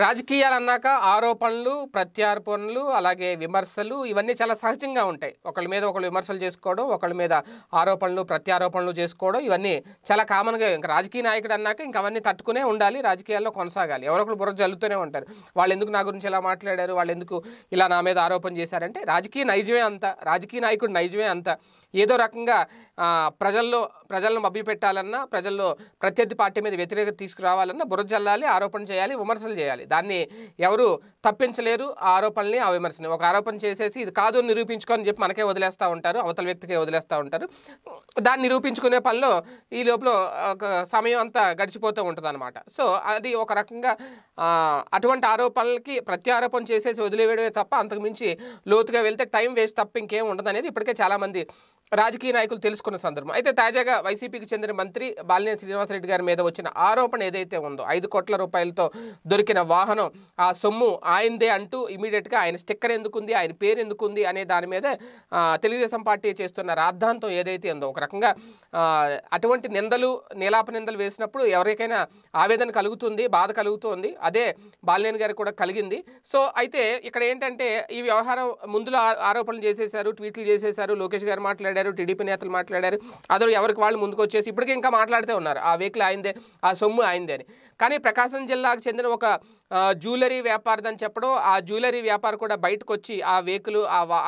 రాజకీయాలు అన్నాక ఆరోపణలు ప్రత్యార్పణలు అలాగే విమర్శలు ఇవన్నీ చాలా సహజంగా ఉంటాయి ఒకళ్ళ మీద ఒకళ్ళు విమర్శలు చేసుకోవడం ఒకళ్ళ మీద ఆరోపణలు ప్రత్యారోపణలు చేసుకోవడం ఇవన్నీ చాలా కామన్గా ఇంకా రాజకీయ నాయకుడు అన్నాక ఇంకా అవన్నీ తట్టుకునే ఉండాలి రాజకీయాల్లో కొనసాగాలి ఎవరొకరు బుర్ర జల్లుతూనే ఉంటారు వాళ్ళు ఎందుకు నా గురించి ఇలా మాట్లాడారు వాళ్ళు ఎందుకు ఇలా నా మీద ఆరోపణ చేశారంటే రాజకీయ నైజమే అంత రాజకీయ నాయకుడు నైజమే అంత ఏదో రకంగా ప్రజల్లో ప్రజలను మభ్యపెట్టాలన్నా ప్రజల్లో ప్రత్యర్థి పార్టీ మీద వ్యతిరేకత తీసుకురావాలన్నా బుర్ర జల్లాలి ఆరోపణ చేయాలి విమర్శలు చేయాలి ఉండాలి దాన్ని ఎవరు తప్పించలేరు ఆ ఆ విమర్శని ఒక ఆరోపణ చేసేసి ఇది కాదు నిరూపించుకొని చెప్పి మనకే వదిలేస్తూ ఉంటారు అవతల వ్యక్తికే వదిలేస్తూ ఉంటారు దాన్ని నిరూపించుకునే పనిలో ఈ లోపల ఒక సమయం అంతా గడిచిపోతూ ఉంటుంది సో అది ఒక రకంగా అటువంటి ఆరోపణలకి ప్రత్యారోపణ చేసేసి వదిలేయడమే తప్ప అంతకుమించి లోతుగా వెళ్తే టైం వేస్ట్ తప్ప ఇంకేం ఉండదు అనేది ఇప్పటికే చాలామంది రాజకీయ నాయకులు తెలుసుకున్న సందర్భం అయితే తాజాగా వైసీపీకి చెందిన మంత్రి బాలినేని శ్రీనివాసరెడ్డి గారి మీద వచ్చిన ఆరోపణ ఏదైతే ఉందో ఐదు కోట్ల రూపాయలతో దొరికిన వాహనం ఆ సొమ్ము ఆయనదే అంటూ ఇమీడియట్గా ఆయన స్టిక్కర్ ఎందుకుంది ఆయన పేరు ఎందుకుంది అనే దాని మీద తెలుగుదేశం పార్టీ చేస్తున్న రాద్ధాంతం ఏదైతే ఉందో ఒక రకంగా అటువంటి నిందలు నీలాప నిందలు వేసినప్పుడు ఎవరికైనా ఆవేదన కలుగుతుంది బాధ కలుగుతుంది అదే బాలినేని గారికి కూడా కలిగింది సో అయితే ఇక్కడ ఏంటంటే ఈ వ్యవహారం ముందులో ఆరోపణలు చేసేశారు ట్వీట్లు చేసేశారు లోకేష్ గారు మాట్లాడారు మాట్లాడారు టీడీపీ నేతలు మాట్లాడారు అదో ఎవరికి వాళ్ళు ముందుకు వచ్చేసి ఇప్పటికీ ఇంకా మాట్లాడుతూ ఉన్నారు ఆ వెహికల్ ఆయిందే ఆ సొమ్ము ఆయిందే అని కానీ ప్రకాశం జిల్లాకు చెందిన ఒక జ్యువెలరీ అని చెప్పడం ఆ జ్యువెలరీ వ్యాపారం కూడా బయటకు వచ్చి ఆ వెహికల్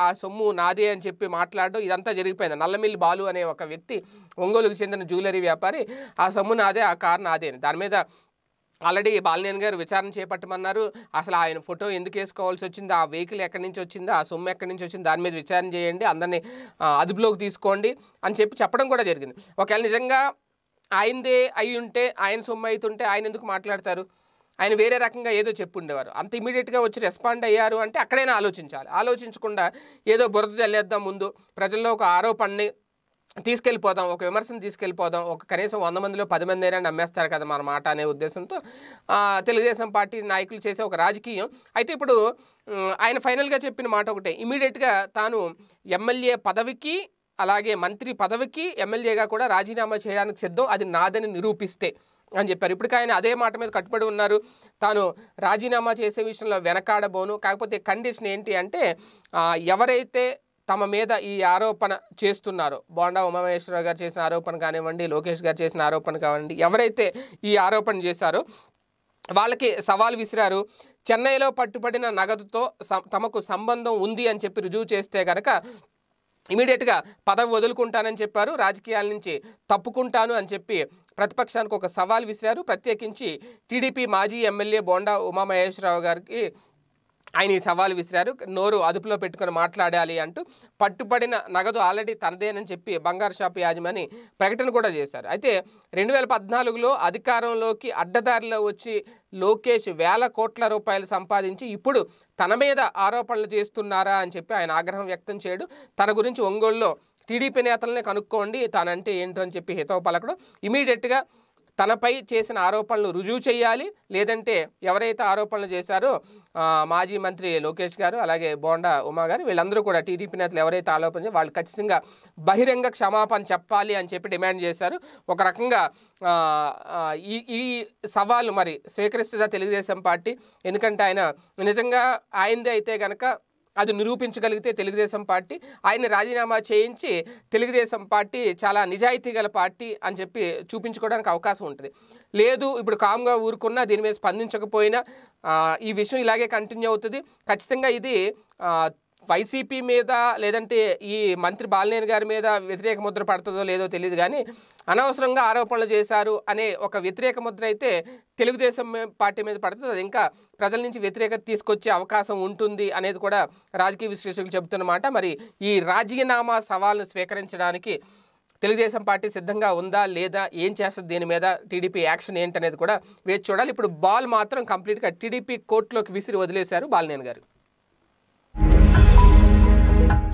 ఆ సొమ్ము నాదే అని చెప్పి మాట్లాడడం ఇదంతా జరిగిపోయింది నల్లమిల్లి బాలు అనే ఒక వ్యక్తి ఒంగోలుకు చెందిన జ్యువెలరీ వ్యాపారి ఆ సొమ్ము నాదే ఆ కార్ నాదే అని దాని మీద ఆల్రెడీ బాలినేని గారు విచారణ చేపట్టమన్నారు అసలు ఆయన ఫోటో ఎందుకు వేసుకోవాల్సి వచ్చింది ఆ వెహికల్ ఎక్కడి నుంచి వచ్చింది ఆ సొమ్ము ఎక్కడి నుంచి వచ్చింది దాని మీద విచారణ చేయండి అందరినీ అదుపులోకి తీసుకోండి అని చెప్పి చెప్పడం కూడా జరిగింది ఒకవేళ నిజంగా ఆయనదే అయి ఉంటే ఆయన సొమ్ము అవుతుంటే ఆయన ఎందుకు మాట్లాడతారు ఆయన వేరే రకంగా ఏదో చెప్పు ఉండేవారు అంత ఇమీడియట్గా వచ్చి రెస్పాండ్ అయ్యారు అంటే అక్కడైనా ఆలోచించాలి ఆలోచించకుండా ఏదో బురద జల్లేద్దాం ముందు ప్రజల్లో ఒక ఆరోపణని తీసుకెళ్ళిపోదాం ఒక విమర్శను తీసుకెళ్ళిపోదాం ఒక కనీసం వంద మందిలో పది మంది అయినా నమ్మేస్తారు కదా మన మాట అనే ఉద్దేశంతో తెలుగుదేశం పార్టీ నాయకులు చేసే ఒక రాజకీయం అయితే ఇప్పుడు ఆయన ఫైనల్గా చెప్పిన మాట ఒకటే ఇమీడియట్గా తాను ఎమ్మెల్యే పదవికి అలాగే మంత్రి పదవికి ఎమ్మెల్యేగా కూడా రాజీనామా చేయడానికి సిద్ధం అది నాదని నిరూపిస్తే అని చెప్పారు ఇప్పటికే ఆయన అదే మాట మీద కట్టుబడి ఉన్నారు తాను రాజీనామా చేసే విషయంలో వెనకాడబోను కాకపోతే కండిషన్ ఏంటి అంటే ఎవరైతే తమ మీద ఈ ఆరోపణ చేస్తున్నారు బోండా ఉమామహేశ్వరరావు గారు చేసిన ఆరోపణ కానివ్వండి లోకేష్ గారు చేసిన ఆరోపణ కానివ్వండి ఎవరైతే ఈ ఆరోపణ చేశారో వాళ్ళకి సవాల్ విసిరారు చెన్నైలో పట్టుబడిన నగదుతో తమకు సంబంధం ఉంది అని చెప్పి రుజువు చేస్తే కనుక ఇమీడియట్గా పదవి వదులుకుంటానని చెప్పారు రాజకీయాల నుంచి తప్పుకుంటాను అని చెప్పి ప్రతిపక్షానికి ఒక సవాల్ విసిరారు ప్రత్యేకించి టీడీపీ మాజీ ఎమ్మెల్యే బోండా ఉమామహేశ్వరరావు గారికి ఆయన ఈ సవాలు విసిరారు నోరు అదుపులో పెట్టుకుని మాట్లాడాలి అంటూ పట్టుబడిన నగదు ఆల్రెడీ తనదేనని చెప్పి బంగారు షాపు యాజమాని ప్రకటన కూడా చేశారు అయితే రెండు వేల పద్నాలుగులో అధికారంలోకి అడ్డదారిలో వచ్చి లోకేష్ వేల కోట్ల రూపాయలు సంపాదించి ఇప్పుడు తన మీద ఆరోపణలు చేస్తున్నారా అని చెప్పి ఆయన ఆగ్రహం వ్యక్తం చేయడు తన గురించి ఒంగోలులో టీడీపీ నేతలనే కనుక్కోండి తనంటే ఏంటో అని చెప్పి హితవు పలకడం ఇమీడియట్గా తనపై చేసిన ఆరోపణలు రుజువు చేయాలి లేదంటే ఎవరైతే ఆరోపణలు చేశారో మాజీ మంత్రి లోకేష్ గారు అలాగే బోండా ఉమా గారు వీళ్ళందరూ కూడా టీడీపీ నేతలు ఎవరైతే ఆరోపణ వాళ్ళు ఖచ్చితంగా బహిరంగ క్షమాపణ చెప్పాలి అని చెప్పి డిమాండ్ చేశారు ఒక రకంగా ఈ ఈ సవాలు మరి స్వీకరిస్తుందా తెలుగుదేశం పార్టీ ఎందుకంటే ఆయన నిజంగా ఆయనదే అయితే కనుక అది నిరూపించగలిగితే తెలుగుదేశం పార్టీ ఆయన రాజీనామా చేయించి తెలుగుదేశం పార్టీ చాలా నిజాయితీ గల పార్టీ అని చెప్పి చూపించుకోవడానికి అవకాశం ఉంటుంది లేదు ఇప్పుడు కామ్గా ఊరుకున్నా దీని మీద స్పందించకపోయినా ఈ విషయం ఇలాగే కంటిన్యూ అవుతుంది ఖచ్చితంగా ఇది వైసీపీ మీద లేదంటే ఈ మంత్రి బాలినేని గారి మీద వ్యతిరేక ముద్ర పడుతుందో లేదో తెలియదు కానీ అనవసరంగా ఆరోపణలు చేశారు అనే ఒక వ్యతిరేక ముద్ర అయితే తెలుగుదేశం పార్టీ మీద పడుతుంది అది ఇంకా ప్రజల నుంచి వ్యతిరేకత తీసుకొచ్చే అవకాశం ఉంటుంది అనేది కూడా రాజకీయ విశ్లేషకులు చెబుతున్నమాట మరి ఈ రాజీనామా సవాల్ను స్వీకరించడానికి తెలుగుదేశం పార్టీ సిద్ధంగా ఉందా లేదా ఏం చేస్తుంది దీని మీద టీడీపీ యాక్షన్ ఏంటనేది కూడా వేచి చూడాలి ఇప్పుడు బాల్ మాత్రం కంప్లీట్గా టీడీపీ కోర్టులోకి విసిరి వదిలేశారు బాలినేని గారు